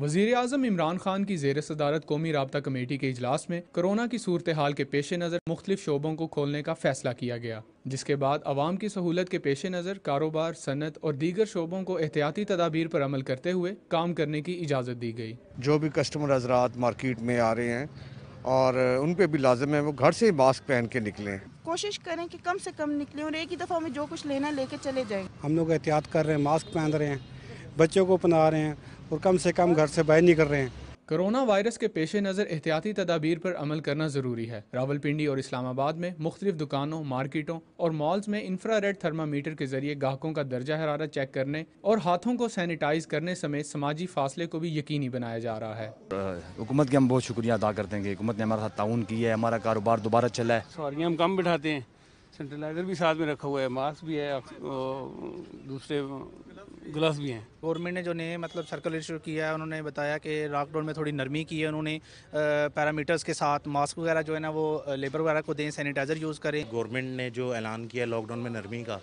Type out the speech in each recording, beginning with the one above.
वजीर अजम इमरान खान की जेर सदारत कौमी रबता कमेटी के अजलास में कोरोना की सूरत हाल के पेश नज़र मुख्तलिफ शोबों को खोलने का फैसला किया गया जिसके बाद आवाम की सहूलत के पेश नज़र कारोबार सनत और दीगर शोबों को एहतियाती तदाबीर पर अमल करते हुए काम करने की इजाज़त दी गई जो भी कस्टमर हजरात मार्केट में आ रहे हैं और उन पर भी लाजम है वो घर से ही मास्क पहन के निकलें कोशिश करें कि कम से कम निकले और एक ही दफ़ा में जो कुछ लेना लेके चले जाएं हम लोग एहतियात कर रहे हैं मास्क पहन रहे हैं बच्चों को अपना रहे हैं और कम से कम घर से बाहर निकल रहे हैं कोरोना वायरस के पेश नज़र एहतियाती तदाबीर पर अमल करना ज़रूरी है रावलपिंडी और इस्लामाबाद में मुख्तलिफ दुकानों मार्केटों और मॉल्स में इंफ्रारेड थर्मामीटर के जरिए गाहकों का दर्जा हरारत चेक करने और हाथों को सैनिटाइज करने समेत समाजी फासले को भी यकीनी बनाया जा रहा है हुकूमत के हम बहुत शुक्रिया अदा करते हैं हुकूमत ने हमारे साथ ताउन किया है हमारा कारोबार दोबारा चला है सॉरी हम कम बिठाते हैं सैनिटाइजर भी साथ में रखा हुआ है मास्क भी है दूसरे ग्लव्स भी हैं गवर्नमेंट ने जो नए मतलब सर्कल इशू किया है उन्होंने बताया कि लॉकडाउन में थोड़ी नरमी की है उन्होंने पैरामीटर्स के साथ मास्क वगैरह जो है ना वो लेबर वगैरह को दें सैनिटाइज़र यूज़ करें गवर्नमेंट ने जो ऐलान किया लॉकडाउन में नरमी का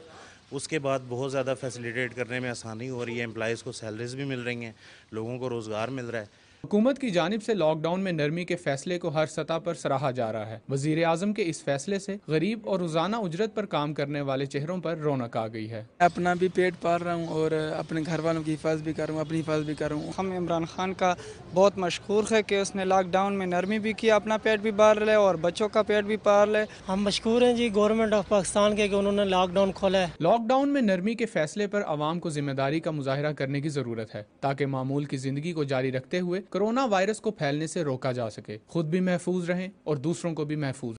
उसके बाद बहुत ज़्यादा फैसिलिटेट करने में आसानी हो रही है एम्प्लॉज़ को सैलरीज भी मिल रही हैं लोगों को रोज़गार मिल रहा है हुकूमत की जानब ऐसी लॉकडाउन में नरमी के फैसले को हर सतह पर सराहा जा रहा है वजीर आजम के इस फैसले ऐसी गरीब और रोजाना उजरत आरोप काम करने वाले चेहरों आरोप रौनक आ गई है अपना भी पेट पाल रहा हूँ और अपने घर वालों की हिफाजत भी करूँ अपनी हिफाजत भी करूँ हम इमरान खान का बहुत मशहूर है की उसने लॉकडाउन में नरमी भी किया अपना पेट भी पाल ले और बच्चों का पेट भी पाल ले हम मशहूर है जी गवर्नमेंट ऑफ पाकिस्तान के उन्होंने लॉकडाउन खोला है लॉकडाउन में नरमी के फैसले आरोप आवाम को जिम्मेदारी का मुजाहरा करने की जरूरत है ताकि मामूल की जिंदगी को जारी रखते हुए कोरोना वायरस को फैलने से रोका जा सके खुद भी महफूज रहें और दूसरों को भी महफूज